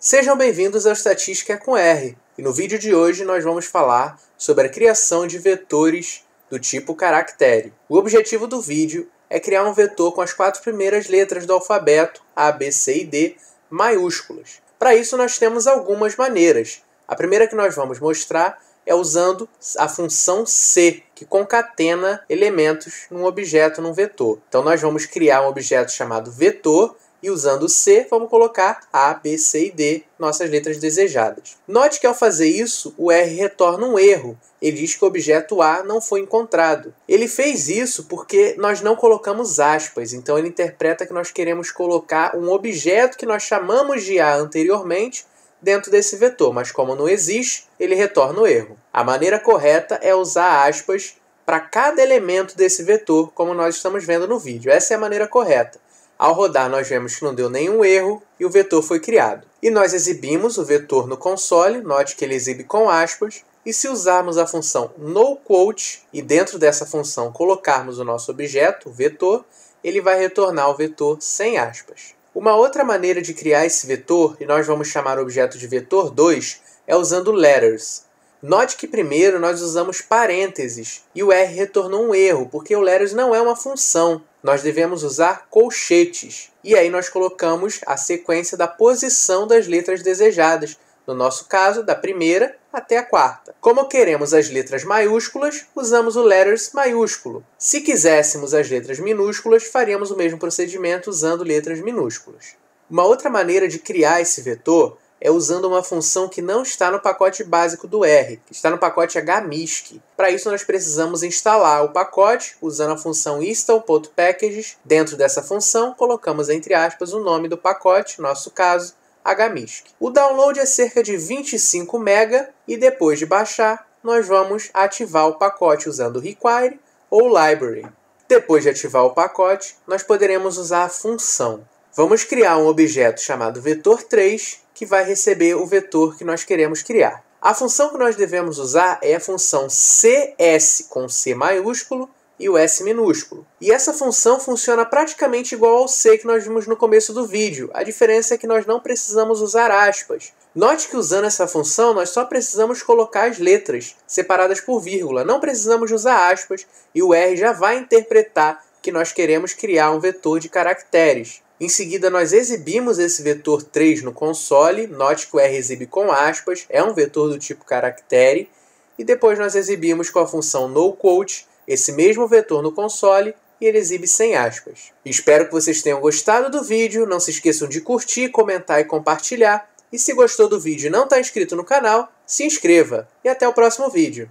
Sejam bem-vindos ao Estatística com R, e no vídeo de hoje nós vamos falar sobre a criação de vetores do tipo caractere. O objetivo do vídeo é criar um vetor com as quatro primeiras letras do alfabeto A, B, C e D maiúsculas. Para isso nós temos algumas maneiras. A primeira que nós vamos mostrar é usando a função C, que concatena elementos num objeto, num vetor. Então nós vamos criar um objeto chamado vetor e usando C, vamos colocar A, B, C e D, nossas letras desejadas. Note que ao fazer isso, o R retorna um erro. Ele diz que o objeto A não foi encontrado. Ele fez isso porque nós não colocamos aspas, então ele interpreta que nós queremos colocar um objeto que nós chamamos de A anteriormente dentro desse vetor, mas como não existe, ele retorna o erro. A maneira correta é usar aspas para cada elemento desse vetor, como nós estamos vendo no vídeo. Essa é a maneira correta. Ao rodar, nós vemos que não deu nenhum erro e o vetor foi criado. E nós exibimos o vetor no console, note que ele exibe com aspas, e se usarmos a função noQuote e dentro dessa função colocarmos o nosso objeto, o vetor, ele vai retornar o vetor sem aspas. Uma outra maneira de criar esse vetor, e nós vamos chamar o objeto de vetor2, é usando letters, Note que primeiro nós usamos parênteses e o R retornou um erro, porque o letters não é uma função. Nós devemos usar colchetes. E aí nós colocamos a sequência da posição das letras desejadas, no nosso caso, da primeira até a quarta. Como queremos as letras maiúsculas, usamos o letters maiúsculo. Se quiséssemos as letras minúsculas, faríamos o mesmo procedimento usando letras minúsculas. Uma outra maneira de criar esse vetor é usando uma função que não está no pacote básico do R, que está no pacote HMISC. Para isso, nós precisamos instalar o pacote usando a função install.packages. Dentro dessa função, colocamos entre aspas o nome do pacote, nosso caso, HMISC. O download é cerca de 25 MB e depois de baixar, nós vamos ativar o pacote usando require ou library. Depois de ativar o pacote, nós poderemos usar a função. Vamos criar um objeto chamado vetor3 que vai receber o vetor que nós queremos criar. A função que nós devemos usar é a função cs com c maiúsculo e o s minúsculo. E essa função funciona praticamente igual ao c que nós vimos no começo do vídeo. A diferença é que nós não precisamos usar aspas. Note que usando essa função, nós só precisamos colocar as letras separadas por vírgula. Não precisamos usar aspas e o R já vai interpretar que nós queremos criar um vetor de caracteres. Em seguida, nós exibimos esse vetor 3 no console, note que o R exibe com aspas, é um vetor do tipo caractere, e depois nós exibimos com a função noCoach esse mesmo vetor no console e ele exibe sem aspas. Espero que vocês tenham gostado do vídeo, não se esqueçam de curtir, comentar e compartilhar, e se gostou do vídeo e não está inscrito no canal, se inscreva, e até o próximo vídeo.